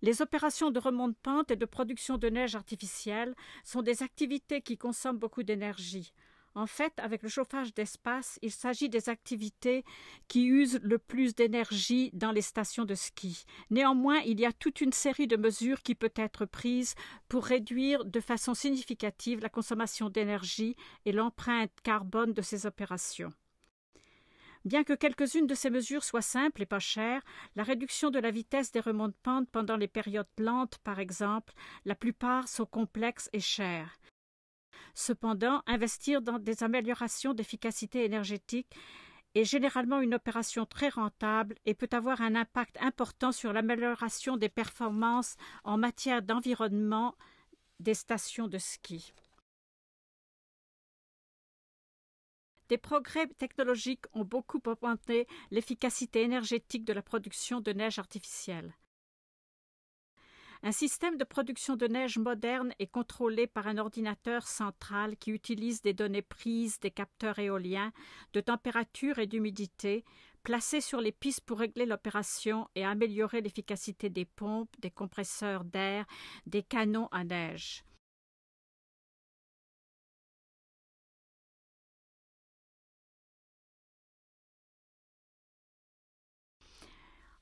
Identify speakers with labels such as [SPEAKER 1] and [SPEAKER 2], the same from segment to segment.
[SPEAKER 1] Les opérations de remonte pente et de production de neige artificielle sont des activités qui consomment beaucoup d'énergie. En fait, avec le chauffage d'espace, il s'agit des activités qui usent le plus d'énergie dans les stations de ski. Néanmoins, il y a toute une série de mesures qui peut être prises pour réduire de façon significative la consommation d'énergie et l'empreinte carbone de ces opérations. Bien que quelques-unes de ces mesures soient simples et pas chères, la réduction de la vitesse des remontes pente pendant les périodes lentes, par exemple, la plupart sont complexes et chères. Cependant, investir dans des améliorations d'efficacité énergétique est généralement une opération très rentable et peut avoir un impact important sur l'amélioration des performances en matière d'environnement des stations de ski. Des progrès technologiques ont beaucoup augmenté l'efficacité énergétique de la production de neige artificielle. Un système de production de neige moderne est contrôlé par un ordinateur central qui utilise des données prises des capteurs éoliens, de température et d'humidité, placés sur les pistes pour régler l'opération et améliorer l'efficacité des pompes, des compresseurs d'air, des canons à neige.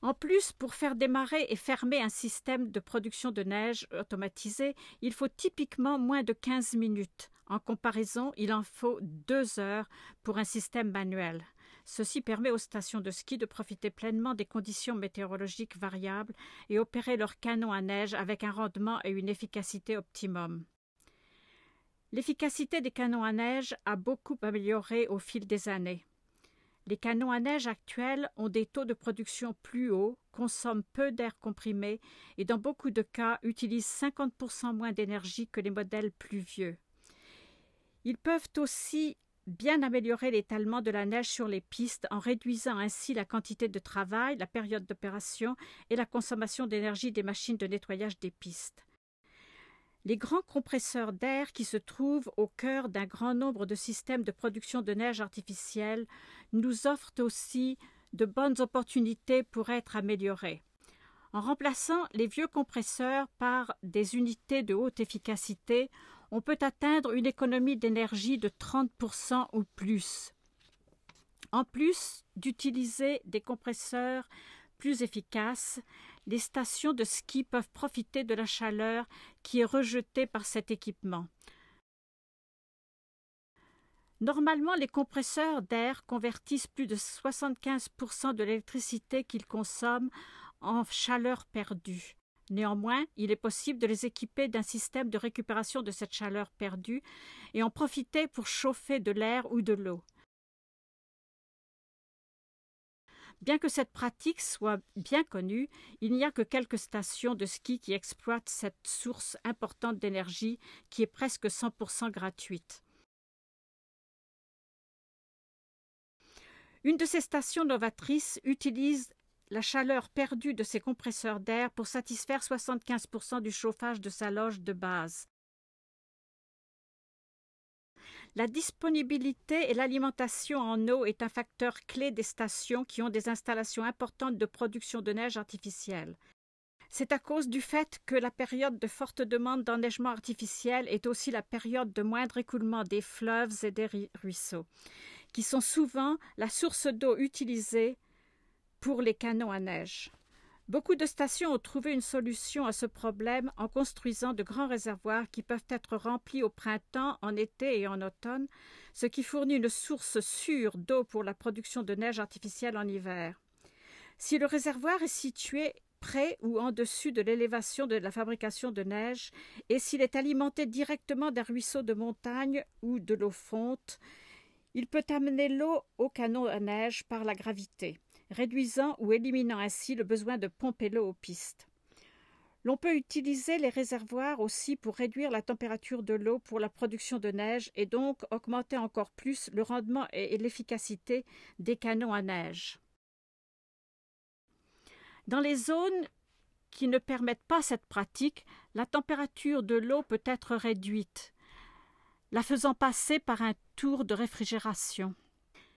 [SPEAKER 1] En plus, pour faire démarrer et fermer un système de production de neige automatisé, il faut typiquement moins de 15 minutes. En comparaison, il en faut deux heures pour un système manuel. Ceci permet aux stations de ski de profiter pleinement des conditions météorologiques variables et opérer leurs canons à neige avec un rendement et une efficacité optimum. L'efficacité des canons à neige a beaucoup amélioré au fil des années. Les canons à neige actuels ont des taux de production plus hauts, consomment peu d'air comprimé et dans beaucoup de cas utilisent 50% moins d'énergie que les modèles plus vieux. Ils peuvent aussi bien améliorer l'étalement de la neige sur les pistes en réduisant ainsi la quantité de travail, la période d'opération et la consommation d'énergie des machines de nettoyage des pistes les grands compresseurs d'air qui se trouvent au cœur d'un grand nombre de systèmes de production de neige artificielle nous offrent aussi de bonnes opportunités pour être améliorés. En remplaçant les vieux compresseurs par des unités de haute efficacité, on peut atteindre une économie d'énergie de 30% ou plus. En plus d'utiliser des compresseurs plus efficaces, les stations de ski peuvent profiter de la chaleur qui est rejetée par cet équipement. Normalement, les compresseurs d'air convertissent plus de 75% de l'électricité qu'ils consomment en chaleur perdue. Néanmoins, il est possible de les équiper d'un système de récupération de cette chaleur perdue et en profiter pour chauffer de l'air ou de l'eau. Bien que cette pratique soit bien connue, il n'y a que quelques stations de ski qui exploitent cette source importante d'énergie qui est presque 100% gratuite. Une de ces stations novatrices utilise la chaleur perdue de ses compresseurs d'air pour satisfaire 75% du chauffage de sa loge de base. La disponibilité et l'alimentation en eau est un facteur clé des stations qui ont des installations importantes de production de neige artificielle. C'est à cause du fait que la période de forte demande d'enneigement artificiel est aussi la période de moindre écoulement des fleuves et des ruisseaux, qui sont souvent la source d'eau utilisée pour les canons à neige. Beaucoup de stations ont trouvé une solution à ce problème en construisant de grands réservoirs qui peuvent être remplis au printemps, en été et en automne, ce qui fournit une source sûre d'eau pour la production de neige artificielle en hiver. Si le réservoir est situé près ou en dessus de l'élévation de la fabrication de neige, et s'il est alimenté directement d'un ruisseau de montagne ou de l'eau fonte, il peut amener l'eau au canon à neige par la gravité réduisant ou éliminant ainsi le besoin de pomper l'eau aux pistes. L'on peut utiliser les réservoirs aussi pour réduire la température de l'eau pour la production de neige et donc augmenter encore plus le rendement et l'efficacité des canons à neige. Dans les zones qui ne permettent pas cette pratique, la température de l'eau peut être réduite, la faisant passer par un tour de réfrigération.